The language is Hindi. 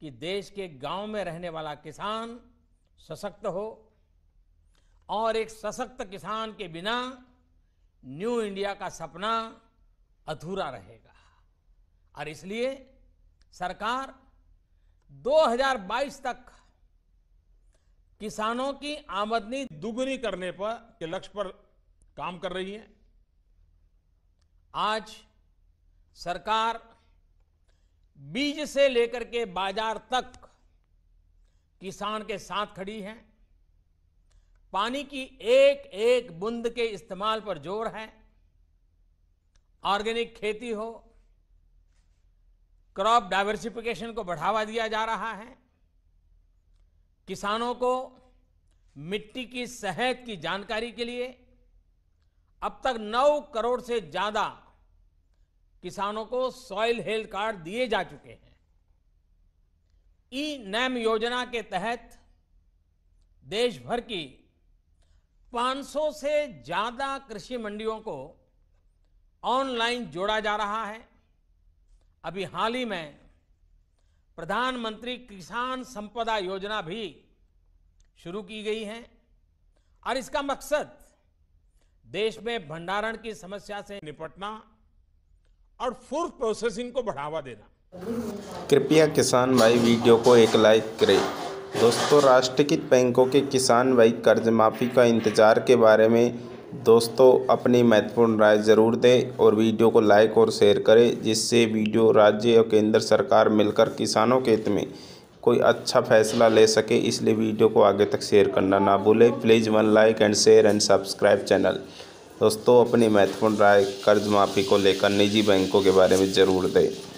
कि देश के गांव में रहने वाला किसान सशक्त हो और एक सशक्त किसान के बिना न्यू इंडिया का सपना अधूरा रहेगा और इसलिए सरकार 2022 तक किसानों की आमदनी दुगुनी करने पर के लक्ष्य पर काम कर रही है आज सरकार बीज से लेकर के बाजार तक किसान के साथ खड़ी है पानी की एक एक बूंद के इस्तेमाल पर जोर है ऑर्गेनिक खेती हो क्रॉप डाइवर्सिफिकेशन को बढ़ावा दिया जा रहा है किसानों को मिट्टी की सेहत की जानकारी के लिए अब तक 9 करोड़ से ज़्यादा किसानों को सॉइल हेल्थ कार्ड दिए जा चुके हैं ई नैम योजना के तहत देश भर की 500 से ज्यादा कृषि मंडियों को ऑनलाइन जोड़ा जा रहा है अभी हाल ही में प्रधानमंत्री किसान संपदा योजना भी शुरू की गई है और इसका मकसद देश में भंडारण की समस्या से निपटना और फूड प्रोसेसिंग को बढ़ावा देना कृपया किसान भाई वीडियो को एक लाइक करें दोस्तों राष्ट्रीयकृत बैंकों के किसान भाई कर्ज माफ़ी का इंतज़ार के बारे में दोस्तों अपनी महत्वपूर्ण राय ज़रूर दें और वीडियो को लाइक और शेयर करें जिससे वीडियो राज्य और केंद्र सरकार मिलकर किसानों के हित में कोई अच्छा फैसला ले सके इसलिए वीडियो को आगे तक शेयर करना ना भूलें please one like and share and subscribe channel दोस्तों अपनी महत्वपूर्ण राय कर्ज माफ़ी को लेकर निजी बैंकों के बारे में ज़रूर दें